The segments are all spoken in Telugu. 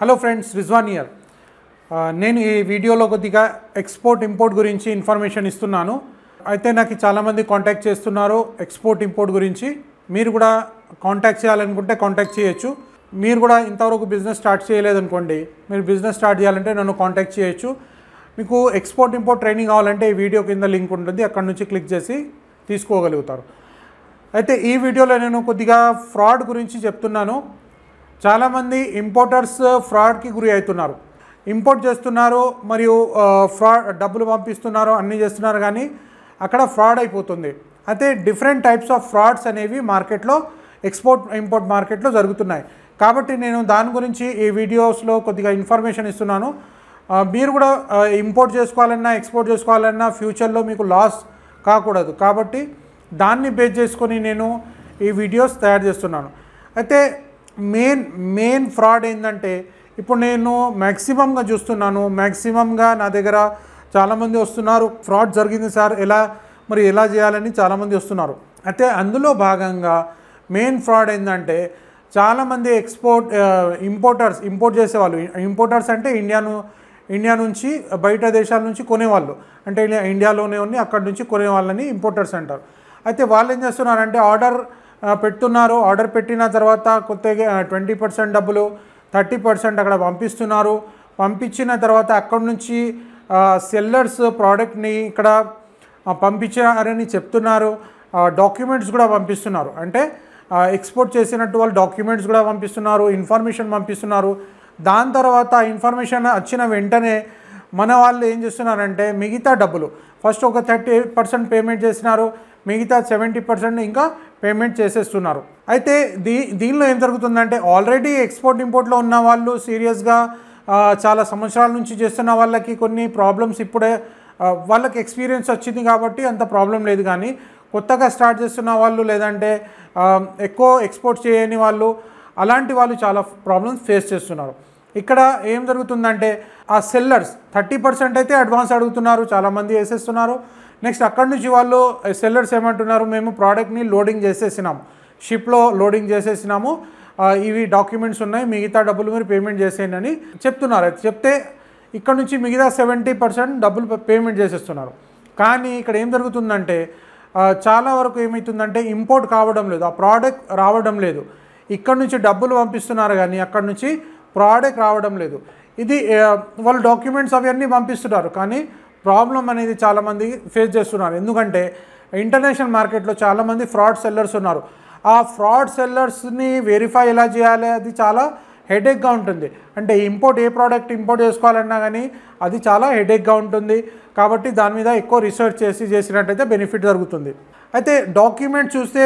హలో ఫ్రెండ్స్ విజ్వానియర్ నేను ఈ వీడియోలో కొద్దిగా ఎక్స్పోర్ట్ ఇంపోర్ట్ గురించి ఇన్ఫర్మేషన్ ఇస్తున్నాను అయితే నాకు చాలామంది కాంటాక్ట్ చేస్తున్నారు ఎక్స్పోర్ట్ ఇంపోర్ట్ గురించి మీరు కూడా కాంటాక్ట్ చేయాలనుకుంటే కాంటాక్ట్ చేయొచ్చు మీరు కూడా ఇంతవరకు బిజినెస్ స్టార్ట్ చేయలేదనుకోండి మీరు బిజినెస్ స్టార్ట్ చేయాలంటే నన్ను కాంటాక్ట్ చేయొచ్చు మీకు ఎక్స్పోర్ట్ ఇంపోర్ట్ ట్రైనింగ్ కావాలంటే ఈ వీడియో కింద లింక్ ఉంటుంది అక్కడ నుంచి క్లిక్ చేసి తీసుకోగలుగుతారు అయితే ఈ వీడియోలో నేను కొద్దిగా ఫ్రాడ్ గురించి చెప్తున్నాను చాలామంది ఇంపోర్టర్స్ ఫ్రాడ్కి uh, గురి అవుతున్నారు ఇంపోర్ట్ చేస్తున్నారు మరియు ఫ్రాడ్ uh, డబ్బులు పంపిస్తున్నారు అన్నీ చేస్తున్నారు కానీ అక్కడ ఫ్రాడ్ అయిపోతుంది అయితే డిఫరెంట్ టైప్స్ ఆఫ్ ఫ్రాడ్స్ అనేవి మార్కెట్లో ఎక్స్పోర్ట్ ఇంపోర్ట్ మార్కెట్లో జరుగుతున్నాయి కాబట్టి నేను దాని గురించి ఈ వీడియోస్లో కొద్దిగా ఇన్ఫర్మేషన్ ఇస్తున్నాను మీరు కూడా ఇంపోర్ట్ చేసుకోవాలన్నా ఎక్స్పోర్ట్ చేసుకోవాలన్నా ఫ్యూచర్లో మీకు లాస్ కాకూడదు కాబట్టి దాన్ని బేస్ చేసుకొని నేను ఈ వీడియోస్ తయారు చేస్తున్నాను అయితే మెయిన్ మెయిన్ ఫ్రాడ్ ఏంటంటే ఇప్పుడు నేను మ్యాక్సిమంగా చూస్తున్నాను మ్యాక్సిమంగా నా దగ్గర చాలామంది వస్తున్నారు ఫ్రాడ్ జరిగింది సార్ ఎలా మరి ఎలా చేయాలని చాలామంది వస్తున్నారు అయితే అందులో భాగంగా మెయిన్ ఫ్రాడ్ ఏంటంటే చాలామంది ఎక్స్పోర్ట్ ఇంపోర్టర్స్ ఇంపోర్ట్ చేసేవాళ్ళు ఇంపోర్టర్స్ అంటే ఇండియాను ఇండియా నుంచి బయట దేశాల నుంచి కొనేవాళ్ళు అంటే ఇండియాలోనే ఉన్ని అక్కడి నుంచి కొనేవాళ్ళని ఇంపోర్టర్స్ అంటారు అయితే వాళ్ళు ఏం చేస్తున్నారంటే ఆర్డర్ పెడుతున్నారు ఆర్డర్ పెట్టిన తర్వాత కొత్తగా ట్వంటీ పర్సెంట్ డబ్బులు థర్టీ పర్సెంట్ అక్కడ పంపిస్తున్నారు పంపించిన తర్వాత అక్కడ నుంచి సెల్లర్స్ ప్రోడక్ట్ని ఇక్కడ పంపించారని చెప్తున్నారు డాక్యుమెంట్స్ కూడా పంపిస్తున్నారు అంటే ఎక్స్పోర్ట్ చేసినట్టు వాళ్ళు డాక్యుమెంట్స్ కూడా పంపిస్తున్నారు ఇన్ఫర్మేషన్ పంపిస్తున్నారు దాని తర్వాత ఇన్ఫర్మేషన్ వచ్చిన వెంటనే మన వాళ్ళు ఏం చేస్తున్నారంటే మిగతా డబ్బులు ఫస్ట్ ఒక థర్టీ పర్సెంట్ పేమెంట్ చేసినారు మిగతా సెవెంటీ పర్సెంట్ ఇంకా పేమెంట్ చేసేస్తున్నారు అయితే దీ దీనిలో ఏం జరుగుతుందంటే ఆల్రెడీ ఎక్స్పోర్ట్ ఇంపోర్ట్లో ఉన్న వాళ్ళు సీరియస్గా చాలా సంవత్సరాల నుంచి చేస్తున్న వాళ్ళకి కొన్ని ప్రాబ్లమ్స్ ఇప్పుడే వాళ్ళకి ఎక్స్పీరియన్స్ వచ్చింది కాబట్టి అంత ప్రాబ్లం లేదు కానీ కొత్తగా స్టార్ట్ చేస్తున్న వాళ్ళు లేదంటే ఎక్కువ ఎక్స్పోర్ట్ చేయని వాళ్ళు అలాంటి వాళ్ళు చాలా ప్రాబ్లమ్స్ ఫేస్ చేస్తున్నారు ఇక్కడ ఏం జరుగుతుందంటే ఆ సెల్లర్స్ థర్టీ పర్సెంట్ అయితే అడ్వాన్స్ అడుగుతున్నారు చాలామంది వేసేస్తున్నారు నెక్స్ట్ అక్కడి నుంచి వాళ్ళు సెల్లర్స్ ఏమంటున్నారు మేము ప్రోడక్ట్ని లోడింగ్ చేసేసినాము షిప్లో లోడింగ్ చేసేసినాము ఇవి డాక్యుమెంట్స్ ఉన్నాయి మిగతా డబ్బులు మీరు పేమెంట్ చేసేయండి అని చెప్తున్నారు చెప్తే ఇక్కడ నుంచి మిగతా సెవెంటీ పర్సెంట్ డబ్బులు పేమెంట్ చేసేస్తున్నారు కానీ ఇక్కడ ఏం జరుగుతుందంటే చాలా వరకు ఏమవుతుందంటే ఇంపోర్ట్ కావడం లేదు ఆ ప్రోడక్ట్ రావడం లేదు ఇక్కడ నుంచి డబ్బులు పంపిస్తున్నారు కానీ అక్కడ నుంచి ప్రోడక్ట్ రావడం లేదు ఇది వాళ్ళు డాక్యుమెంట్స్ అవన్నీ పంపిస్తున్నారు కానీ ప్రాబ్లం అనేది చాలామంది ఫేస్ చేస్తున్నారు ఎందుకంటే ఇంటర్నేషనల్ మార్కెట్లో చాలామంది ఫ్రాడ్ సెల్లర్స్ ఉన్నారు ఆ ఫ్రాడ్ సెల్లర్స్ని వెరిఫై ఎలా చేయాలి అది చాలా హెడేక్గా ఉంటుంది అంటే ఇంపోర్ట్ ఏ ప్రోడక్ట్ ఇంపోర్ట్ చేసుకోవాలన్నా కానీ అది చాలా హెడేక్గా ఉంటుంది కాబట్టి దాని మీద ఎక్కువ రీసెర్చ్ చేసి చేసినట్టయితే బెనిఫిట్ జరుగుతుంది అయితే డాక్యుమెంట్స్ చూస్తే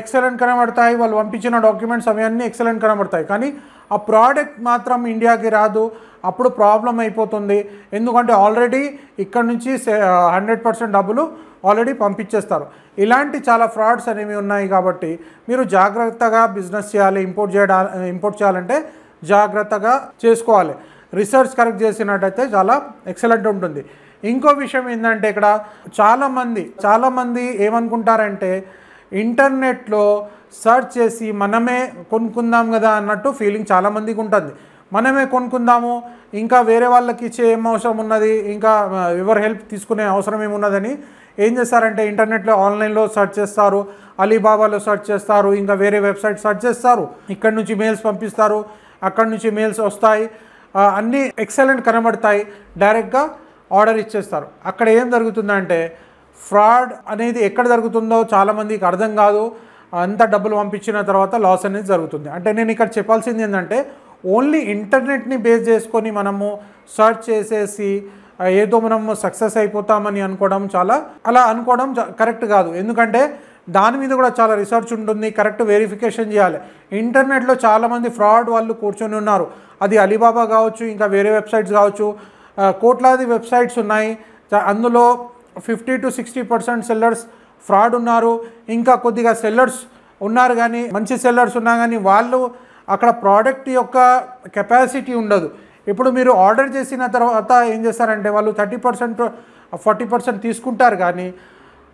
ఎక్సలెంట్ కనబడతాయి వాళ్ళు పంపించిన డాక్యుమెంట్స్ అవన్నీ ఎక్సలెంట్ కనబడతాయి కానీ ఆ ప్రోడక్ట్ మాత్రం ఇండియాకి రాదు అప్పుడు ప్రాబ్లం అయిపోతుంది ఎందుకంటే ఆల్రెడీ ఇక్కడ నుంచి హండ్రెడ్ పర్సెంట్ డబ్బులు ఆల్రెడీ పంపించేస్తారు ఇలాంటి చాలా ఫ్రాడ్స్ అనేవి ఉన్నాయి కాబట్టి మీరు జాగ్రత్తగా బిజినెస్ చేయాలి ఇంపోర్ట్ చేయడా ఇంపోర్ట్ చేయాలంటే జాగ్రత్తగా చేసుకోవాలి రీసెర్చ్ కరెక్ట్ చేసినట్టయితే చాలా ఎక్సలెంట్ ఉంటుంది ఇంకో విషయం ఏంటంటే ఇక్కడ చాలామంది చాలామంది ఏమనుకుంటారంటే ఇంటర్నెట్లో సర్చ్ చేసి మనమే కొనుక్కుందాం కదా అన్నట్టు ఫీలింగ్ చాలామందికి ఉంటుంది మనమే కొనుక్కుందాము ఇంకా వేరే వాళ్ళకి ఇచ్చే ఏం అవసరం ఉన్నది ఇంకా ఎవరి హెల్ప్ తీసుకునే అవసరం ఏమున్నదని ఏం చేస్తారంటే ఇంటర్నెట్లో ఆన్లైన్లో సెర్చ్ చేస్తారు అలీబాబాలో సెర్చ్ చేస్తారు ఇంకా వేరే వెబ్సైట్ సెర్చ్ చేస్తారు ఇక్కడ నుంచి మెయిల్స్ పంపిస్తారు అక్కడ నుంచి మెయిల్స్ వస్తాయి అన్నీ ఎక్సలెంట్ కనబడతాయి డైరెక్ట్గా ఆర్డర్ ఇచ్చేస్తారు అక్కడ ఏం జరుగుతుందంటే ఫ్రాడ్ అనేది ఎక్కడ జరుగుతుందో చాలామందికి అర్థం కాదు అంత డబ్బులు పంపించిన తర్వాత లాస్ అనేది జరుగుతుంది అంటే నేను ఇక్కడ చెప్పాల్సింది ఏంటంటే ఓన్లీ ఇంటర్నెట్ని బేస్ చేసుకొని మనము సర్చ్ చేసేసి ఏదో మనము సక్సెస్ అయిపోతామని అనుకోవడం చాలా అలా అనుకోవడం కరెక్ట్ కాదు ఎందుకంటే దాని మీద కూడా చాలా రీసెర్చ్ ఉంటుంది కరెక్ట్ వెరిఫికేషన్ చేయాలి ఇంటర్నెట్లో చాలామంది ఫ్రాడ్ వాళ్ళు కూర్చొని ఉన్నారు అది అలీబాబా కావచ్చు ఇంకా వేరే వెబ్సైట్స్ కావచ్చు కోట్లాది వెబ్సైట్స్ ఉన్నాయి అందులో fifty to sixty percent sellers fraud ఉన్నారు ఇంకా కొద్దిగా సెల్లర్స్ ఉన్నారు కానీ మంచి సెల్లర్స్ ఉన్నా కానీ వాళ్ళు అక్కడ ప్రోడక్ట్ యొక్క కెపాసిటీ ఉండదు ఇప్పుడు మీరు ఆర్డర్ చేసిన తర్వాత ఏం చేస్తారంటే వాళ్ళు థర్టీ పర్సెంట్ ఫార్టీ పర్సెంట్ తీసుకుంటారు కానీ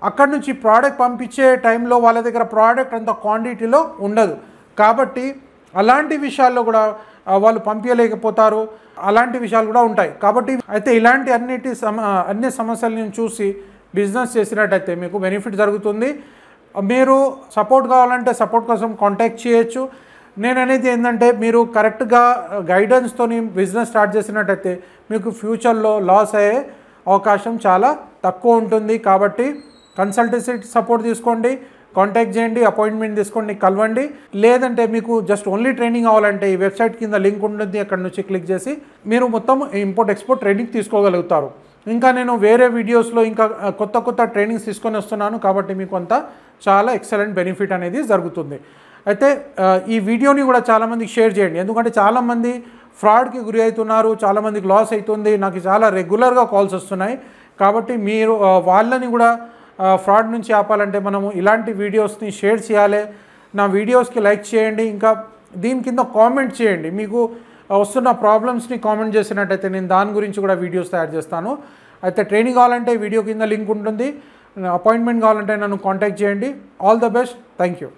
అక్కడ నుంచి ప్రోడక్ట్ పంపించే టైంలో వాళ్ళ దగ్గర ప్రోడక్ట్ అంత క్వాంటిటీలో ఉండదు కాబట్టి అలాంటి విషయాల్లో కూడా వాళ్ళు పంపించలేకపోతారు అలాంటి విషయాలు కూడా ఉంటాయి కాబట్టి అయితే ఇలాంటి అన్నిటి సమ అన్ని సమస్యలను చూసి బిజినెస్ చేసినట్టయితే మీకు బెనిఫిట్ జరుగుతుంది మీరు సపోర్ట్ కావాలంటే సపోర్ట్ కోసం కాంటాక్ట్ చేయొచ్చు నేను అనేది ఏంటంటే మీరు కరెక్ట్గా గైడెన్స్తోని బిజినెస్ స్టార్ట్ చేసినట్టయితే మీకు ఫ్యూచర్లో లాస్ అయ్యే అవకాశం చాలా తక్కువ ఉంటుంది కాబట్టి కన్సల్టెన్సీ సపోర్ట్ తీసుకోండి కాంటాక్ట్ చేయండి అపాయింట్మెంట్ తీసుకోండి కలవండి లేదంటే మీకు జస్ట్ ఓన్లీ ట్రైనింగ్ అవ్వాలంటే ఈ వెబ్సైట్ కింద లింక్ ఉంటుంది అక్కడ నుంచి క్లిక్ చేసి మీరు మొత్తం ఇంపోర్ట్ ఎక్స్పోర్ట్ ట్రైనింగ్ తీసుకోగలుగుతారు ఇంకా నేను వేరే వీడియోస్లో ఇంకా కొత్త కొత్త ట్రైనింగ్స్ తీసుకొని వస్తున్నాను కాబట్టి మీకు అంత చాలా ఎక్సలెంట్ బెనిఫిట్ అనేది జరుగుతుంది అయితే ఈ వీడియోని కూడా చాలామందికి షేర్ చేయండి ఎందుకంటే చాలామంది ఫ్రాడ్కి గురి అవుతున్నారు చాలామందికి లాస్ అవుతుంది నాకు చాలా రెగ్యులర్గా కాల్స్ వస్తున్నాయి కాబట్టి మీరు వాళ్ళని కూడా ఫ్రాడ్ నుంచి ఆపాలంటే మనము ఇలాంటి వీడియోస్ని షేర్ చేయాలి నా వీడియోస్కి లైక్ చేయండి ఇంకా దీని కింద కామెంట్ చేయండి మీకు వస్తున్న ప్రాబ్లమ్స్ని కామెంట్ చేసినట్టయితే నేను దాని గురించి కూడా వీడియోస్ తయారు చేస్తాను అయితే ట్రైనింగ్ కావాలంటే వీడియో కింద లింక్ ఉంటుంది అపాయింట్మెంట్ కావాలంటే నన్ను కాంటాక్ట్ చేయండి all the best thank you